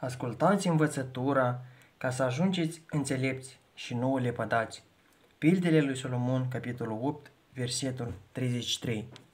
Ascultați învățătura ca să ajungeți înțelepți și nu o lepădați. Pildele lui Solomon, capitolul 8, versetul 33.